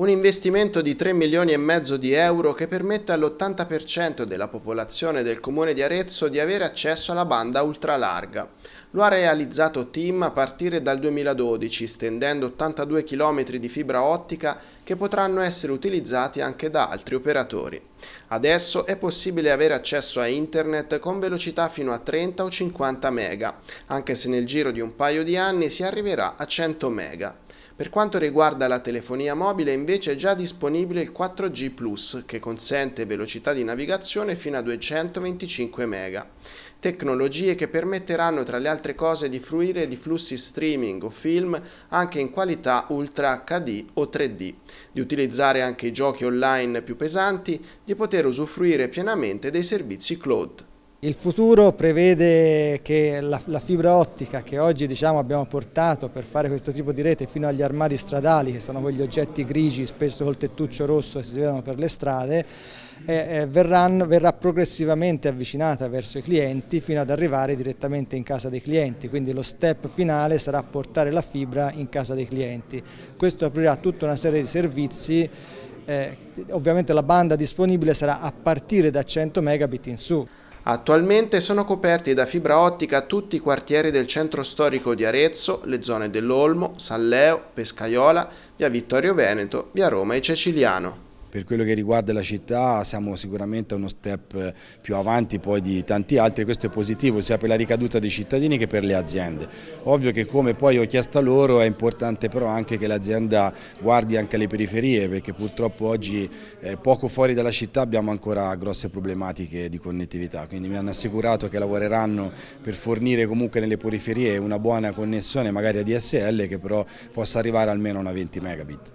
Un investimento di 3 milioni e mezzo di euro che permette all'80% della popolazione del comune di Arezzo di avere accesso alla banda ultralarga. Lo ha realizzato TIM a partire dal 2012, stendendo 82 km di fibra ottica che potranno essere utilizzati anche da altri operatori. Adesso è possibile avere accesso a internet con velocità fino a 30 o 50 mega, anche se nel giro di un paio di anni si arriverà a 100 mega. Per quanto riguarda la telefonia mobile invece è già disponibile il 4G Plus che consente velocità di navigazione fino a 225 MB. Tecnologie che permetteranno tra le altre cose di fruire di flussi streaming o film anche in qualità Ultra HD o 3D, di utilizzare anche i giochi online più pesanti, di poter usufruire pienamente dei servizi cloud. Il futuro prevede che la, la fibra ottica che oggi diciamo, abbiamo portato per fare questo tipo di rete fino agli armadi stradali, che sono quegli oggetti grigi spesso col tettuccio rosso che si vedono per le strade, eh, eh, verranno, verrà progressivamente avvicinata verso i clienti fino ad arrivare direttamente in casa dei clienti, quindi lo step finale sarà portare la fibra in casa dei clienti. Questo aprirà tutta una serie di servizi, eh, ovviamente la banda disponibile sarà a partire da 100 megabit in su. Attualmente sono coperti da fibra ottica tutti i quartieri del centro storico di Arezzo, le zone dell'Olmo, San Leo, Pescaiola, via Vittorio Veneto, via Roma e Ceciliano. Per quello che riguarda la città siamo sicuramente uno step più avanti poi di tanti altri, e questo è positivo sia per la ricaduta dei cittadini che per le aziende. Ovvio che come poi ho chiesto a loro è importante però anche che l'azienda guardi anche alle periferie perché purtroppo oggi eh, poco fuori dalla città abbiamo ancora grosse problematiche di connettività, quindi mi hanno assicurato che lavoreranno per fornire comunque nelle periferie una buona connessione magari a DSL che però possa arrivare almeno a una 20 megabit.